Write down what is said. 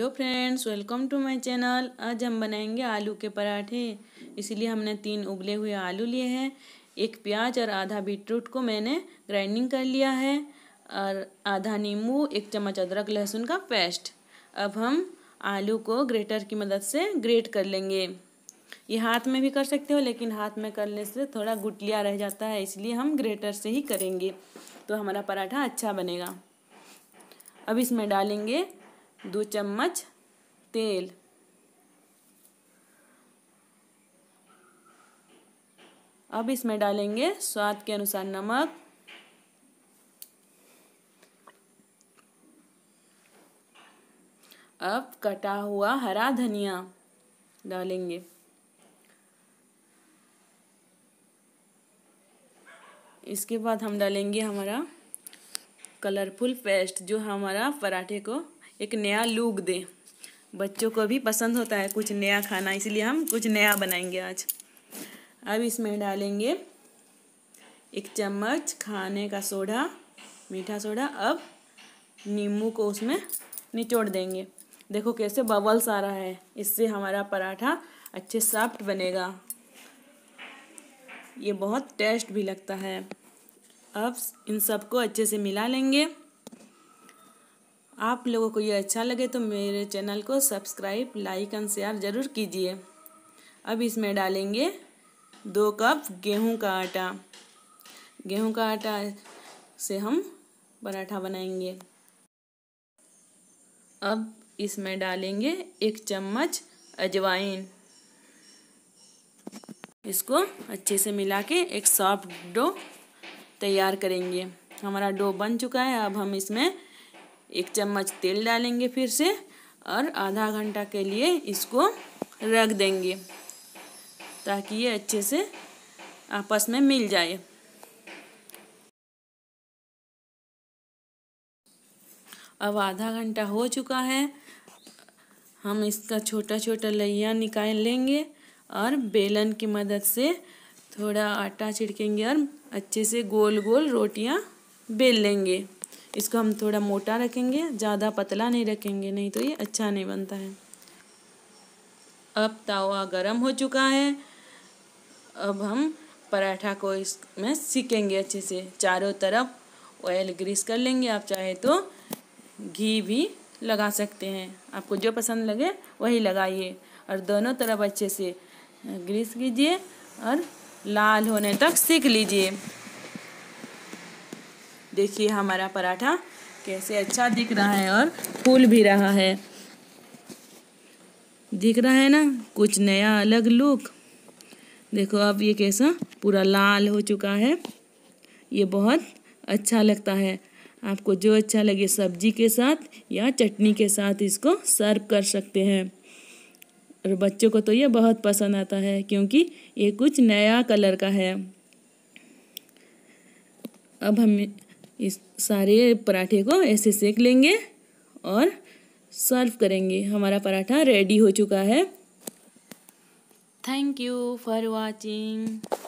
hello friends welcome to my channel आज हम बनाएंगे आलू के पराठे इसलिए हमने तीन उबले हुए आलू लिए हैं एक प्याज और आधा बीटरूट को मैंने ग्राइंडिंग कर लिया है और आधा नींबू एक चम्मच अदरक लहसुन का पेस्ट अब हम आलू को ग्रेटर की मदद से ग्रेट कर लेंगे ये हाथ में भी कर सकते हो लेकिन हाथ में करने से थोड़ा गुटलिया रह जाता है इसलिए हम ग्रेटर से ही करेंगे तो हमारा पराठा अच्छा बनेगा अब इसमें डालेंगे दो चम्मच तेल अब इसमें डालेंगे स्वाद के अनुसार नमक अब कटा हुआ हरा धनिया डालेंगे इसके बाद हम डालेंगे हमारा कलरफुल पेस्ट जो हमारा पराठे को एक नया लुक दें बच्चों को भी पसंद होता है कुछ नया खाना इसलिए हम कुछ नया बनाएंगे आज अब इसमें डालेंगे एक चम्मच खाने का सोडा मीठा सोडा अब नींबू को उसमें निचोड़ देंगे देखो कैसे बबल्स आ रहा है इससे हमारा पराठा अच्छे सॉफ्ट बनेगा ये बहुत टेस्ट भी लगता है अब इन सबको अच्छे से मिला लेंगे आप लोगों को ये अच्छा लगे तो मेरे चैनल को सब्सक्राइब लाइक एंड शेयर ज़रूर कीजिए अब इसमें डालेंगे दो कप गेहूं का आटा गेहूं का आटा से हम पराठा बनाएंगे अब इसमें डालेंगे एक चम्मच अजवाइन इसको अच्छे से मिला के एक सॉफ्ट डो तैयार करेंगे हमारा डो बन चुका है अब हम इसमें एक चम्मच तेल डालेंगे फिर से और आधा घंटा के लिए इसको रख देंगे ताकि ये अच्छे से आपस में मिल जाए अब आधा घंटा हो चुका है हम इसका छोटा छोटा लइया निकाल लेंगे और बेलन की मदद से थोड़ा आटा छिड़केंगे और अच्छे से गोल गोल रोटियां बेल लेंगे इसको हम थोड़ा मोटा रखेंगे ज़्यादा पतला नहीं रखेंगे नहीं तो ये अच्छा नहीं बनता है अब तावा गर्म हो चुका है अब हम पराठा को इसमें सीखेंगे अच्छे से चारों तरफ ऑयल ग्रीस कर लेंगे आप चाहे तो घी भी लगा सकते हैं आपको जो पसंद लगे वही लगाइए और दोनों तरफ अच्छे से ग्रीस कीजिए और लाल होने तक सीख लीजिए देखिए हमारा पराठा कैसे अच्छा दिख रहा है और फूल भी रहा है दिख रहा है ना कुछ नया अलग लुक देखो अब ये कैसा पूरा लाल हो चुका है ये बहुत अच्छा लगता है आपको जो अच्छा लगे सब्जी के साथ या चटनी के साथ इसको सर्व कर सकते हैं और बच्चों को तो ये बहुत पसंद आता है क्योंकि ये कुछ नया कलर का है अब हम इस सारे पराठे को ऐसे सेक लेंगे और सर्व करेंगे हमारा पराठा रेडी हो चुका है थैंक यू फॉर वॉचिंग